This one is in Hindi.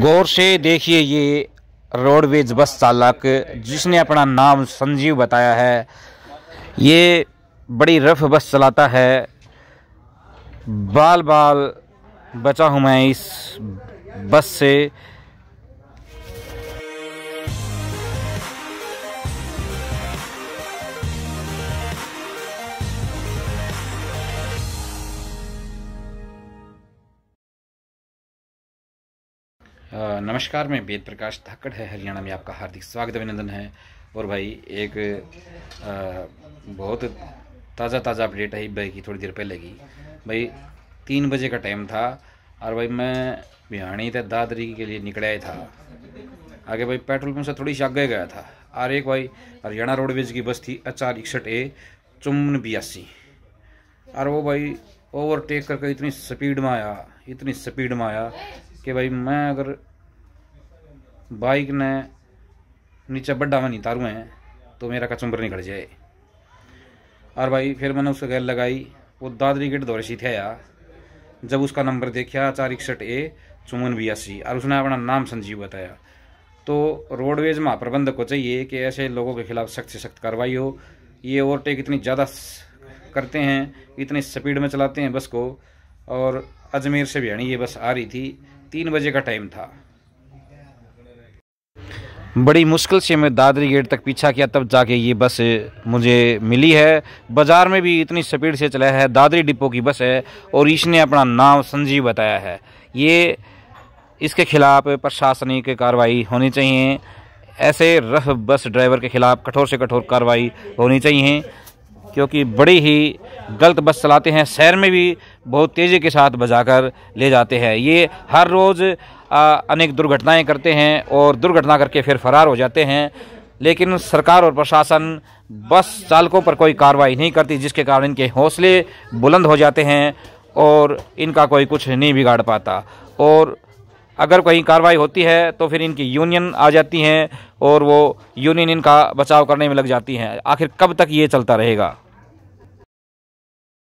गौर से देखिए ये रोडवेज बस चालक जिसने अपना नाम संजीव बताया है ये बड़ी रफ बस चलाता है बाल बाल बचा हूँ मैं इस बस से नमस्कार मैं वेद प्रकाश धाकड़ है हरियाणा में आपका हार्दिक स्वागत अभिनंदन है और भाई एक आ, बहुत ताज़ा ताज़ा अपडेट आई भाई की थोड़ी देर पहले की भाई तीन बजे का टाइम था और भाई मैं बिहानी थे दादरी के लिए निकला था आगे भाई पेट्रोल पंप से थोड़ी सी आगे गया था और एक भाई हरियाणा रोडवेज की बस थी एच आर इकसठ ए चुमन बयासी और वो भाई ओवरटेक करके इतनी स्पीड में आया इतनी स्पीड में आया कि भाई मैं अगर बाइक ने नीचे बड्डा में नहीं तारू है तो मेरा कचुम्बर निकल जाए और भाई फिर मैंने उससे गैर लगाई वो दादरी गेट दौरे सी थे जब उसका नंबर देखा चार इकसठ ए चौवन बयासी और उसने अपना नाम संजीव बताया तो रोडवेज महाप्रबंधक को चाहिए कि ऐसे लोगों के खिलाफ सख्त से सख्त कार्रवाई हो ये ओवरटेक इतनी ज़्यादा करते हैं इतनी स्पीड में चलाते हैं बस को और अजमेर से भियाणी ये बस आ रही थी तीन बजे का टाइम था बड़ी मुश्किल से मैं दादरी गेट तक पीछा किया तब जाके ये बस मुझे मिली है बाज़ार में भी इतनी स्पीड से चला है दादरी डिपो की बस है और इसने अपना नाम संजीव बताया है ये इसके खिलाफ प्रशासनिक कार्रवाई होनी चाहिए ऐसे रफ बस ड्राइवर के खिलाफ कठोर से कठोर कार्रवाई होनी चाहिए क्योंकि बड़ी ही गलत बस चलाते हैं शहर में भी बहुत तेज़ी के साथ बजाकर ले जाते हैं ये हर रोज़ अनेक दुर्घटनाएं करते हैं और दुर्घटना करके फिर फरार हो जाते हैं लेकिन सरकार और प्रशासन बस चालकों पर कोई कार्रवाई नहीं करती जिसके कारण इनके हौसले बुलंद हो जाते हैं और इनका कोई कुछ नहीं बिगाड़ पाता और अगर कोई कार्रवाई होती है तो फिर इनकी यूनियन आ जाती हैं और वो यूनियन इनका बचाव करने में लग जाती हैं आखिर कब तक ये चलता रहेगा